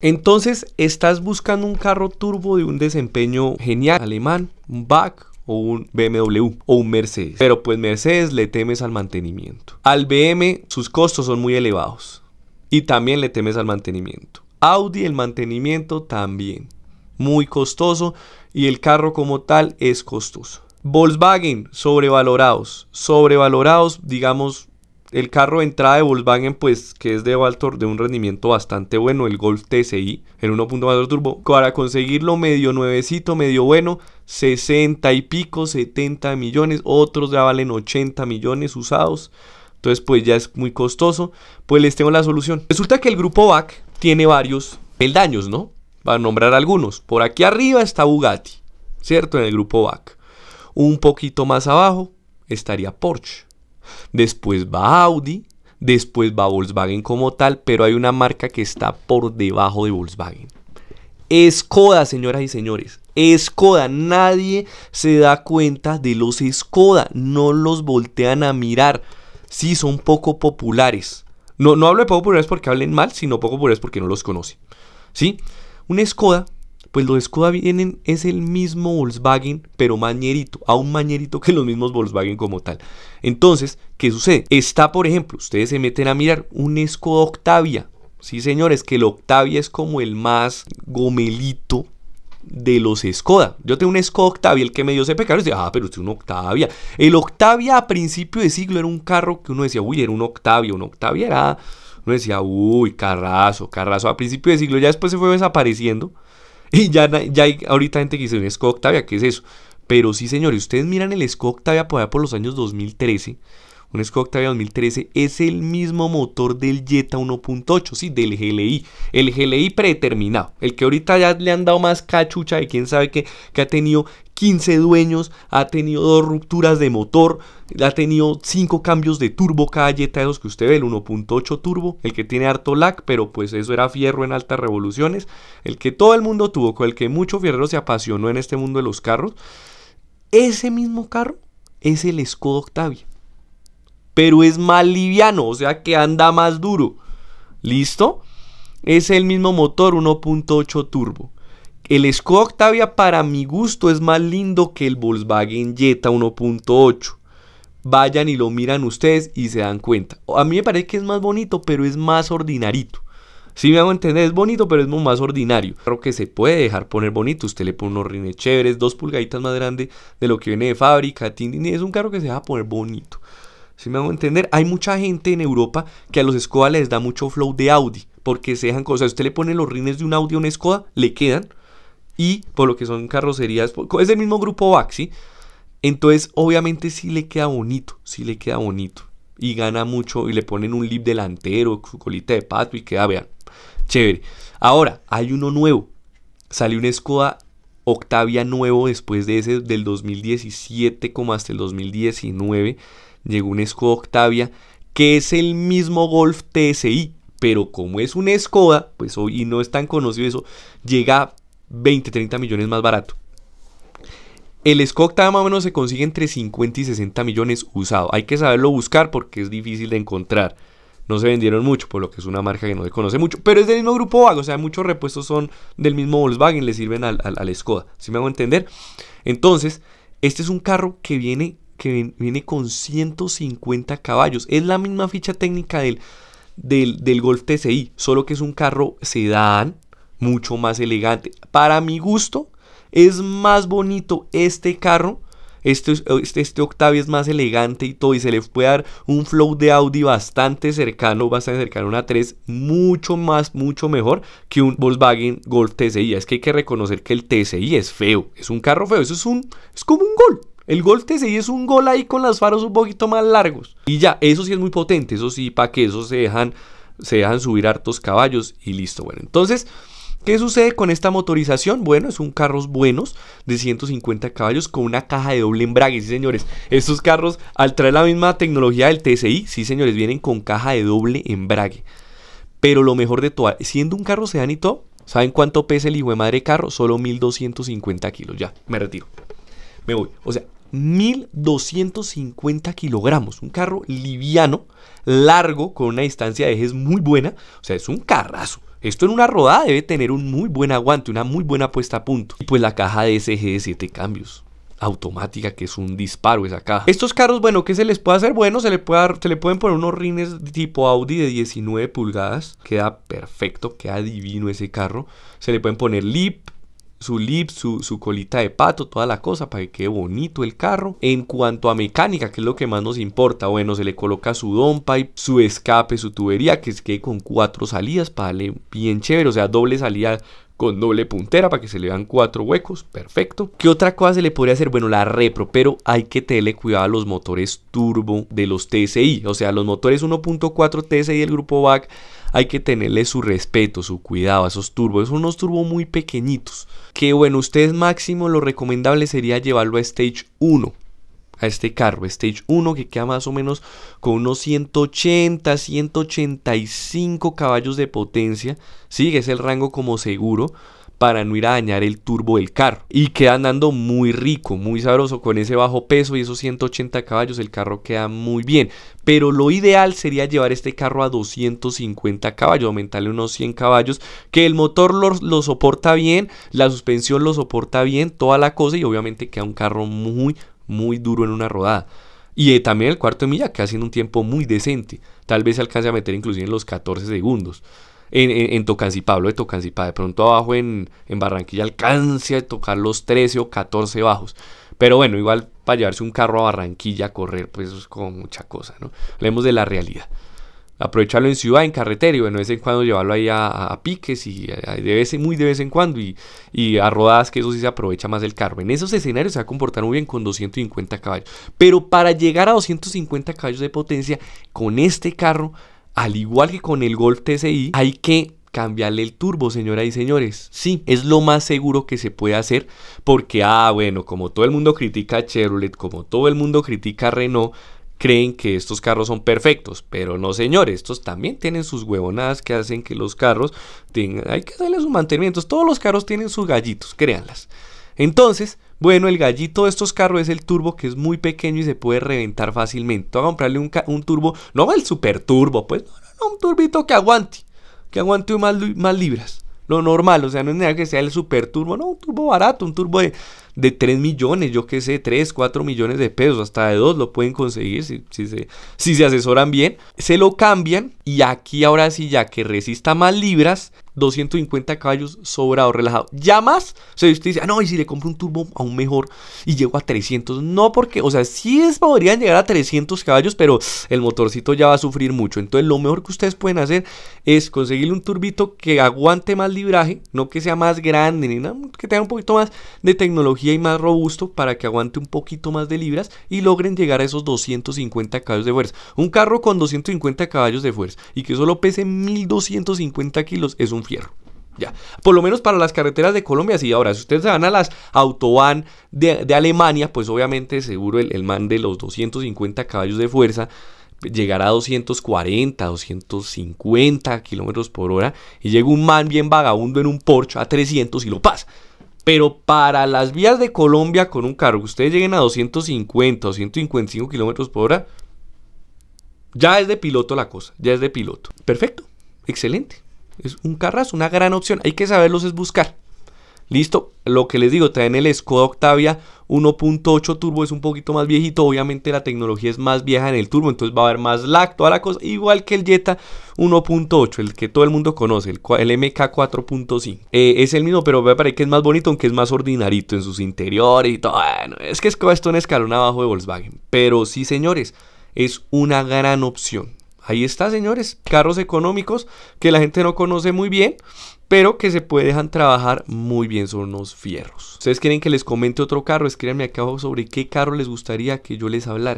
Entonces, estás buscando un carro turbo de un desempeño genial, alemán, un back o un BMW o un Mercedes. Pero pues Mercedes le temes al mantenimiento. Al BM sus costos son muy elevados y también le temes al mantenimiento. Audi el mantenimiento también. Muy costoso y el carro como tal es costoso. Volkswagen sobrevalorados. Sobrevalorados digamos el carro de entrada de Volkswagen, pues que es de Valtor, de un rendimiento bastante bueno, el Golf TSI, el 1.4 turbo, para conseguirlo medio nuevecito, medio bueno, 60 y pico, 70 millones, otros ya valen 80 millones usados, entonces pues ya es muy costoso, pues les tengo la solución. Resulta que el grupo VAC tiene varios peldaños, ¿no? Para nombrar algunos, por aquí arriba está Bugatti, ¿cierto? En el grupo VAC Un poquito más abajo estaría Porsche después va Audi, después va Volkswagen como tal, pero hay una marca que está por debajo de Volkswagen. Skoda, señoras y señores. Skoda, nadie se da cuenta de los Skoda, no los voltean a mirar. Sí, son poco populares. No, no hablo de poco populares porque hablen mal, sino poco populares porque no los conocen. ¿Sí? Un Skoda pues los Skoda vienen, es el mismo Volkswagen, pero mañerito, aún mañerito que los mismos Volkswagen como tal. Entonces, ¿qué sucede? Está, por ejemplo, ustedes se meten a mirar un Skoda Octavia. Sí, señores, que el Octavia es como el más gomelito de los Skoda. Yo tengo un Skoda Octavia, el que me dio ese pecado. Decía, ah, pero usted es un Octavia. El Octavia a principio de siglo era un carro que uno decía, uy, era un Octavia. Un Octavia era. Uno decía, uy, carrazo, carrazo. A principio de siglo, ya después se fue desapareciendo. Y ya, hay ahorita gente que dice, un Octavia, ¿qué es eso? Pero sí, señores, ustedes miran el Escoctavia Octavia por allá por los años 2013 un Skoda Octavia 2013 es el mismo motor del Jetta 1.8, sí, del GLI, el GLI predeterminado, el que ahorita ya le han dado más cachucha Y quién sabe que ha tenido 15 dueños, ha tenido dos rupturas de motor, ha tenido cinco cambios de turbo cada Jetta de los que usted ve, el 1.8 turbo, el que tiene harto lag, pero pues eso era fierro en altas revoluciones, el que todo el mundo tuvo, con el que mucho fierro se apasionó en este mundo de los carros. Ese mismo carro es el Skoda Octavia pero es más liviano, o sea que anda más duro. ¿Listo? Es el mismo motor 1.8 turbo. El Skoda Octavia para mi gusto es más lindo que el Volkswagen Jetta 1.8. Vayan y lo miran ustedes y se dan cuenta. A mí me parece que es más bonito, pero es más ordinarito. Si me hago entender, es bonito, pero es más ordinario. Creo que se puede dejar poner bonito. Usted le pone unos rines chéveres, dos pulgaditas más grandes de lo que viene de fábrica. es un carro que se deja poner bonito. Si me hago entender, hay mucha gente en Europa que a los Skoda les da mucho flow de Audi, porque se dejan cosas. Usted le pone los rines de un Audi a un Skoda, le quedan. Y por lo que son carrocerías, es del mismo grupo ¿sí? Entonces, obviamente, sí le queda bonito, sí le queda bonito. Y gana mucho, y le ponen un lip delantero, su colita de pato, y queda, vean, chévere. Ahora, hay uno nuevo. Salió un Skoda Octavia nuevo después de ese del 2017 como hasta el 2019 llegó un Skoda Octavia que es el mismo Golf TSI, pero como es un Skoda, pues hoy no es tan conocido eso, llega 20, 30 millones más barato. El Skoda Octavia más o menos se consigue entre 50 y 60 millones usado. Hay que saberlo buscar porque es difícil de encontrar. No se vendieron mucho, por lo que es una marca que no se conoce mucho. Pero es del mismo grupo VAG, o sea, muchos repuestos son del mismo Volkswagen, le sirven al, al, Skoda. Si me hago entender? Entonces, este es un carro que viene que viene con 150 caballos. Es la misma ficha técnica del, del, Golf TCI, solo que es un carro sedán, mucho más elegante. Para mi gusto, es más bonito este carro. Este, este, este es más elegante y todo, y se le puede dar un flow de Audi bastante cercano, bastante cercano a una 3, mucho más, mucho mejor que un Volkswagen Golf TCI. Es que hay que reconocer que el TCI es feo, es un carro feo, eso es un, es como un Golf, el Golf TCI es un gol ahí con las faros un poquito más largos. Y ya, eso sí es muy potente, eso sí, para que eso se dejan, se dejan subir hartos caballos y listo. Bueno, entonces... ¿Qué sucede con esta motorización? Bueno, es un carros buenos de 150 caballos con una caja de doble embrague, sí señores. Estos carros, al traer la misma tecnología del TSI, sí señores, vienen con caja de doble embrague. Pero lo mejor de todo, siendo un carro sedán y todo, ¿saben cuánto pesa el hijo de madre carro? Solo 1250 kilos, ya, me retiro. Me voy. O sea, 1250 kilogramos. Un carro liviano, largo, con una distancia de ejes muy buena. O sea, es un carrazo. Esto en una rodada debe tener un muy buen aguante, una muy buena puesta a punto. Y pues la caja de SG de 7 cambios automática, que es un disparo esa caja. Estos carros, bueno, ¿qué se les puede hacer? Bueno, se le, puede, se le pueden poner unos rines tipo Audi de 19 pulgadas. Queda perfecto, queda divino ese carro. Se le pueden poner lip, su lip, su, colita de pato, toda la cosa para que quede bonito el carro. En cuanto a mecánica, que es lo que más nos importa, bueno, se le coloca su pipe, su escape, su tubería, que es que con cuatro salidas para darle bien chévere, o sea, doble salida con doble puntera para que se le vean cuatro huecos, perfecto. ¿Qué otra cosa se le podría hacer? Bueno, la repro, pero hay que tenerle cuidado a los motores turbo de los TSI, o sea, los motores 1.4 TSI del grupo VAC, hay que tenerle su respeto, su cuidado a esos turbos, son unos turbos muy pequeñitos, que bueno, ustedes máximo lo recomendable sería llevarlo a Stage 1, a este carro, Stage 1 que queda más o menos con unos 180, 185 caballos de potencia, sí, es el rango como seguro para no ir a dañar el turbo del carro. Y queda andando muy rico, muy sabroso, con ese bajo peso y esos 180 caballos, el carro queda muy bien. Pero lo ideal sería llevar este carro a 250 caballos, aumentarle unos 100 caballos, que el motor lo, lo soporta bien, la suspensión lo soporta bien, toda la cosa y obviamente queda un carro muy, muy duro en una rodada. Y eh, también el cuarto de milla, que haciendo un tiempo muy decente. Tal vez se alcance a meter inclusive en los 14 segundos. En, en, Tocancipá, hablo de Tocancipá. De pronto abajo en, en Barranquilla alcance a tocar los 13 o 14 bajos. Pero bueno, igual para llevarse un carro a Barranquilla a correr, pues eso es como mucha cosa, ¿no? Hablemos de la realidad aprovecharlo en ciudad, en carretera y bueno, de vez en cuando llevarlo ahí a, piques y eh, de vez, muy de vez en cuando y, y, a rodadas que eso sí se aprovecha más el carro. En esos escenarios se va a comportar muy bien con 250 caballos, pero para llegar a 250 caballos de potencia con este carro, al igual que con el Golf TSI, hay que cambiarle el turbo, señoras y señores. Sí, es lo más seguro que se puede hacer porque, ah, bueno, como todo el mundo critica a Chevrolet, como todo el mundo critica a Renault, creen que estos carros son perfectos, pero no señores, estos también tienen sus huevonadas que hacen que los carros tengan, hay que darle sus mantenimientos, todos los carros tienen sus gallitos, créanlas. Entonces, bueno, el gallito de estos carros es el turbo que es muy pequeño y se puede reventar fácilmente. Voy a comprarle un, turbo, no el super turbo, pues no, un turbito que aguante, que aguante más, más libras lo normal, o sea, no es nada que sea el super turbo, no, un turbo barato, un turbo de de 3 millones, yo qué sé, 3, 4 millones de pesos, hasta de 2 lo pueden conseguir si, si, si se asesoran bien. Se lo cambian y aquí ahora sí, ya que resista más libras, 250 caballos sobrado, relajado. Ya más, o sea, usted dice, ah, no, y si le compro un turbo aún mejor y llego a 300. No, porque, o sea, sí es, podrían llegar a 300 caballos, pero el motorcito ya va a sufrir mucho. Entonces, lo mejor que ustedes pueden hacer es conseguirle un turbito que aguante más libraje, no que sea más grande, ni nada, que tenga un poquito más de tecnología y más robusto para que aguante un poquito más de libras y logren llegar a esos 250 caballos de fuerza. Un carro con 250 caballos de fuerza y que solo pese 1250 kilos es un fierro. Ya. Por lo menos para las carreteras de Colombia, sí. Ahora, si ustedes se van a las autobahn de, Alemania, pues obviamente seguro el, man de los 250 caballos de fuerza llegará a 240, 250 kilómetros por hora y llega un man bien vagabundo en un Porsche a 300 y lo pasa. Pero para las vías de Colombia con un carro, ustedes lleguen a 250, 155 kilómetros por hora, ya es de piloto la cosa, ya es de piloto. Perfecto, excelente. Es un carrazo, una gran opción. Hay que saberlos es buscar. Listo, lo que les digo, traen el Skoda Octavia 1.8 turbo, es un poquito más viejito, obviamente la tecnología es más vieja en el turbo, entonces va a haber más lag, toda la cosa, igual que el Jetta 1.8, el que todo el mundo conoce, el, MK 4.5. Eh, es el mismo, pero ve para que es más bonito, aunque es más ordinarito en sus interiores y todo. Bueno, es que Skoda está un escalón abajo de Volkswagen, pero sí señores, es una gran opción. Ahí está, señores, carros económicos que la gente no conoce muy bien, pero que se pueden trabajar muy bien, son unos fierros. Ustedes quieren que les comente otro carro, escríbanme acá abajo sobre qué carro les gustaría que yo les hablara.